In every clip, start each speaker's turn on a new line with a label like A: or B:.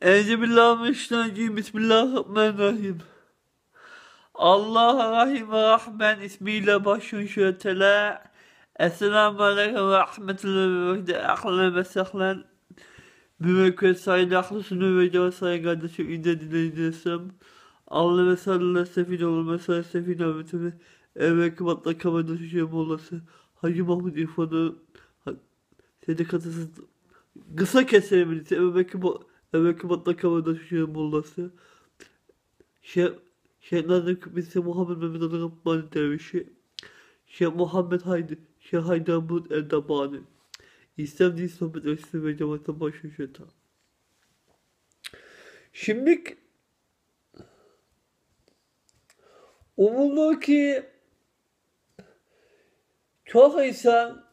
A: Euzubillahimineşşeytanirracim. Bismillahirrahmanirrahim. Allah Rahim ve rahmen ismiyle başın şöyle. Esselamu Aleyküm ve Rahmetullahi ve Ahlan ve Sehlan. Müvekkül sayın sunu ve can sayın kardeşim ince dinleyicilerim. Allah ve sallallahu sefil olur mesela sefin ahmetimi. Evvelki matla kamerada şişeyim olası. Hacı Mahmut İrfan'ın sedikatısız kısa keserimini. Evvelki matla Evet, Emekli Mutlak Haber'den Şehir Mollası. Şehir Şehirlerden Kübisi Muhammed Mehmet Adıram Mani Dervişi. Şehir Muhammed Haydi. Şey Haydar Bulut Erdem Mani. İslam Dil Sohbet Öğretisi ve Cemaat'ın başı şeytan. Şimdi umulur ki çok insan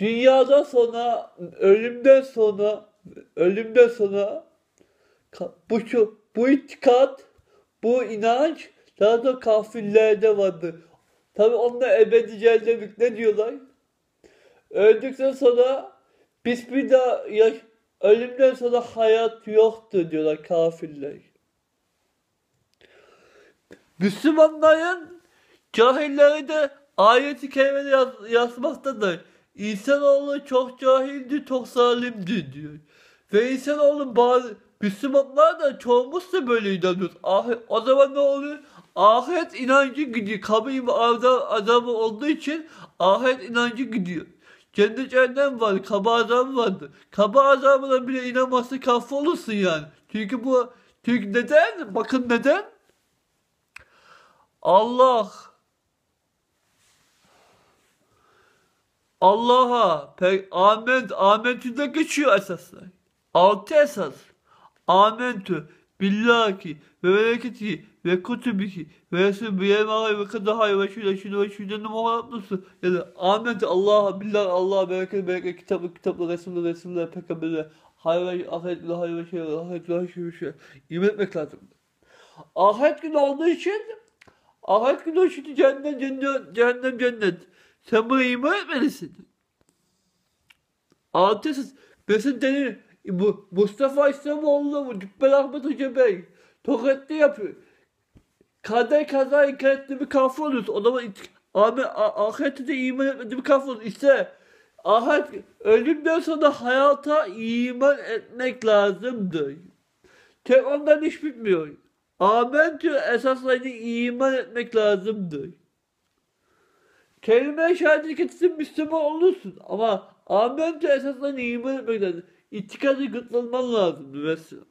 A: Dünyada sonra, ölümden sonra, ölümden sonra bu şu, bu itikat, bu inanç daha da kafirlerde vardı. Tabi onlar ebedi cehennemlik ne diyorlar? Öldükten sonra biz bir daha ya ölümden sonra hayat yoktu diyorlar kafirler. Müslümanların cahilleri de ayet-i kerimede yaz, yazmaktadır. İnsanoğlu çok cahildi, çok zalimdi diyor. Ve insanoğlu bazı Müslümanlar da çoğumuz böyle inanıyoruz. Ah, o zaman ne oluyor? Ahiret inancı gidiyor. Kabir adamı olduğu için ahiret inancı gidiyor. Kendi cehennem var, kaba azam vardı. Kaba azamına bile inanmazsa kahrolursun yani. Çünkü bu, çünkü neden? Bakın neden? Allah Allah'a, Ahmet, Ahmet'ü'de geçiyor esaslar. Altı esas. Amentü billahi ve meleketi ve kutubihi ve resul biyemehi ve kadahay ve şüle şüle ve şüle numaratlısı yani amentü Allah'a billahi Allah'a bereket bereket kitabı kitapla resulü resulü peygamberle hayır ve ahiret günü hayır ve şey ahiret günü hayır ve şey yemin etmek lazım. Ahiret günü olduğu için ahiret günü için cennet cennet cennet cennet. Sen bana iman etmelisin. Anlatıyorsunuz. besin denir. Bu Mustafa İslamoğlu mu? Cübbel Ahmet Hoca Bey. Tokat'ta yapıyor. Kader kaza inkar bir kafir oluyorsun. O zaman abi ahirette de iman etmedi bir kafir oluyorsun. İşte ahiret ölümden sonra hayata iman etmek lazımdır. Tek ondan iş bitmiyor. Amentü esaslarını iman etmek lazımdır. Kelime şehadet getirsin Müslüman olursun ama amentü esaslarını iman etmek lazım. İtikadi gıtlanman lazım mesela.